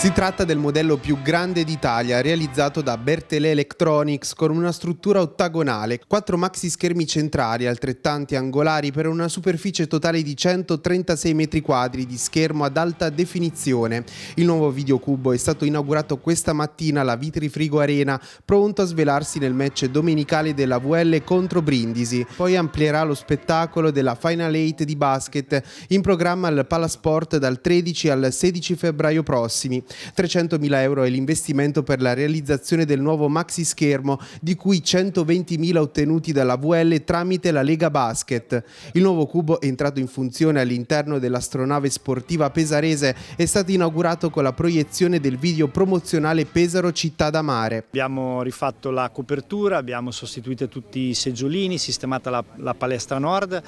Si tratta del modello più grande d'Italia realizzato da Bertele Electronics con una struttura ottagonale, quattro maxi schermi centrali altrettanti angolari per una superficie totale di 136 metri quadri di schermo ad alta definizione. Il nuovo videocubo è stato inaugurato questa mattina alla Vitrifrigo Arena, pronto a svelarsi nel match domenicale della VL contro Brindisi. Poi amplierà lo spettacolo della Final 8 di basket in programma al Palasport dal 13 al 16 febbraio prossimi. 300.000 euro è l'investimento per la realizzazione del nuovo maxi schermo, di cui 120.000 ottenuti dalla VL tramite la Lega Basket. Il nuovo cubo, entrato in funzione all'interno dell'astronave sportiva pesarese, è stato inaugurato con la proiezione del video promozionale Pesaro Città da Mare. Abbiamo rifatto la copertura, abbiamo sostituito tutti i seggiolini, sistemata la, la palestra nord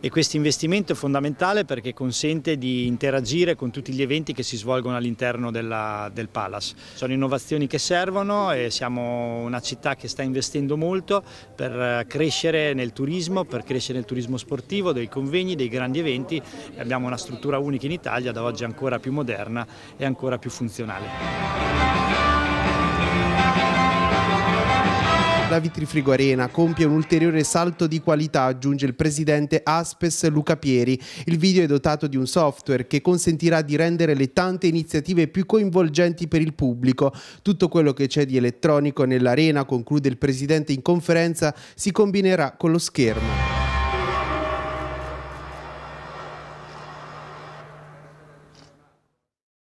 e questo investimento è fondamentale perché consente di interagire con tutti gli eventi che si svolgono all'interno del della, del Palace. Sono innovazioni che servono e siamo una città che sta investendo molto per eh, crescere nel turismo, per crescere nel turismo sportivo, dei convegni, dei grandi eventi. Abbiamo una struttura unica in Italia, da oggi ancora più moderna e ancora più funzionale. La Vitrifrigo Arena compie un ulteriore salto di qualità, aggiunge il presidente Aspes Luca Pieri. Il video è dotato di un software che consentirà di rendere le tante iniziative più coinvolgenti per il pubblico. Tutto quello che c'è di elettronico nell'arena, conclude il presidente in conferenza, si combinerà con lo schermo.